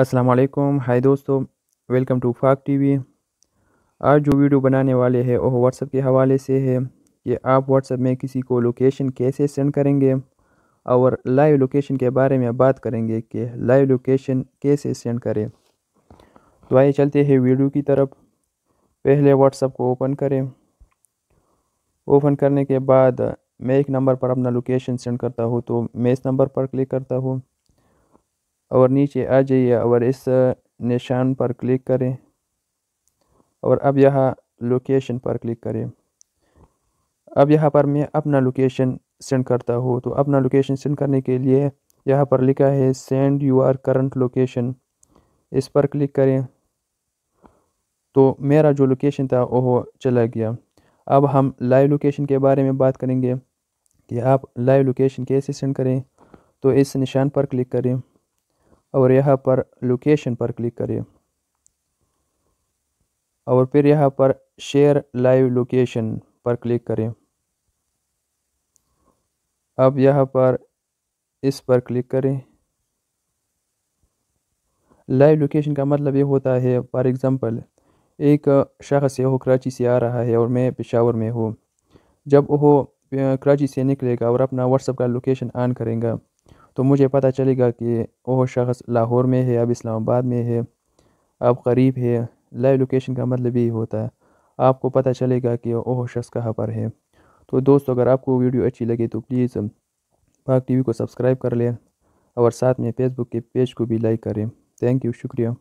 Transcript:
अस्सलाम वालेकुम हाय दोस्तों वेलकम टू फाक टीवी आज जो वीडियो बनाने वाले हैं वह व्हाट्सएप के हवाले से है कि आप व्हाट्सअप में किसी को लोकेशन कैसे सेंड करेंगे और लाइव लोकेशन के बारे में बात करेंगे कि लाइव लोकेशन कैसे सेंड करें तो आइए चलते हैं वीडियो की तरफ पहले व्हाट्सएप को ओपन करें ओपन करने के बाद मैं एक नंबर पर अपना लोकेशन सेंड करता हूँ तो मैं इस नंबर पर क्लिक करता हूँ और नीचे आ जाइए और इस निशान पर क्लिक करें और अब यहाँ लोकेशन पर क्लिक करें अब यहाँ पर मैं अपना लोकेशन सेंड करता हूँ तो अपना लोकेशन सेंड करने के लिए यहाँ पर लिखा है send your current location इस पर क्लिक करें तो मेरा जो लोकेशन था वो चला गया अब हम लाइव लोकेशन के बारे में बात करेंगे कि आप लाइव लोकेशन कैसे सेंड करें तो इस निशान पर क्लिक करें और यहाँ पर लोकेशन पर क्लिक करें और फिर यहाँ पर शेयर लाइव लोकेशन पर क्लिक करें अब यहाँ पर इस पर क्लिक करें लाइव लोकेशन का मतलब ये होता है फॉर एग्ज़ाम्पल एक शख्स है वो कराची से आ रहा है और मैं पेशावर में हूँ जब वो कराची से निकलेगा और अपना व्हाट्सअप का लोकेशन ऑन करेगा तो मुझे पता चलेगा कि वह शख्स लाहौर में है अब इस्लामाबाद में है अब करीब है लाइव लोकेशन का मतलब यही होता है आपको पता चलेगा कि वह शख्स कहाँ पर है तो दोस्तों अगर आपको वीडियो अच्छी लगे तो प्लीज़ पाक टीवी को सब्सक्राइब कर लें और साथ में फेसबुक के पेज को भी लाइक करें थैंक यू शुक्रिया